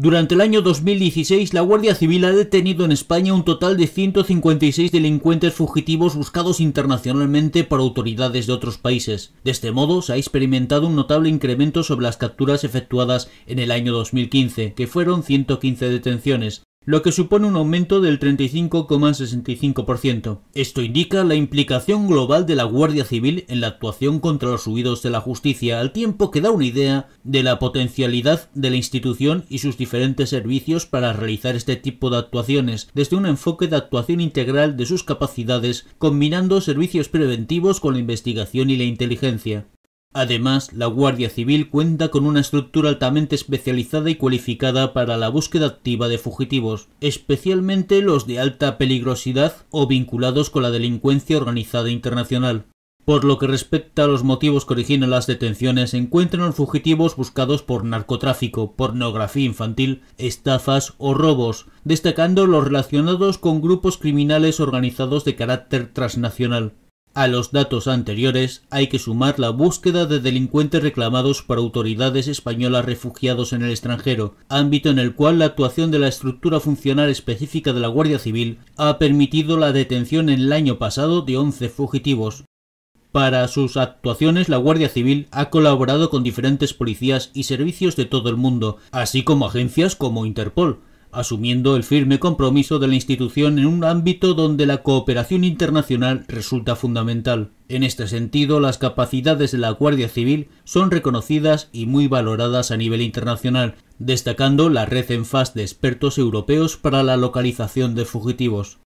Durante el año 2016, la Guardia Civil ha detenido en España un total de 156 delincuentes fugitivos buscados internacionalmente por autoridades de otros países. De este modo, se ha experimentado un notable incremento sobre las capturas efectuadas en el año 2015, que fueron 115 detenciones, lo que supone un aumento del 35,65%. Esto indica la implicación global de la Guardia Civil en la actuación contra los huidos de la justicia, al tiempo que da una idea de la potencialidad de la institución y sus diferentes servicios para realizar este tipo de actuaciones, desde un enfoque de actuación integral de sus capacidades, combinando servicios preventivos con la investigación y la inteligencia. Además, la Guardia Civil cuenta con una estructura altamente especializada y cualificada para la búsqueda activa de fugitivos, especialmente los de alta peligrosidad o vinculados con la delincuencia organizada internacional. Por lo que respecta a los motivos que originan las detenciones, se encuentran los fugitivos buscados por narcotráfico, pornografía infantil, estafas o robos, destacando los relacionados con grupos criminales organizados de carácter transnacional. A los datos anteriores hay que sumar la búsqueda de delincuentes reclamados por autoridades españolas refugiados en el extranjero, ámbito en el cual la actuación de la estructura funcional específica de la Guardia Civil ha permitido la detención en el año pasado de 11 fugitivos. Para sus actuaciones la Guardia Civil ha colaborado con diferentes policías y servicios de todo el mundo, así como agencias como Interpol, asumiendo el firme compromiso de la institución en un ámbito donde la cooperación internacional resulta fundamental. En este sentido, las capacidades de la Guardia Civil son reconocidas y muy valoradas a nivel internacional, destacando la red en faz de expertos europeos para la localización de fugitivos.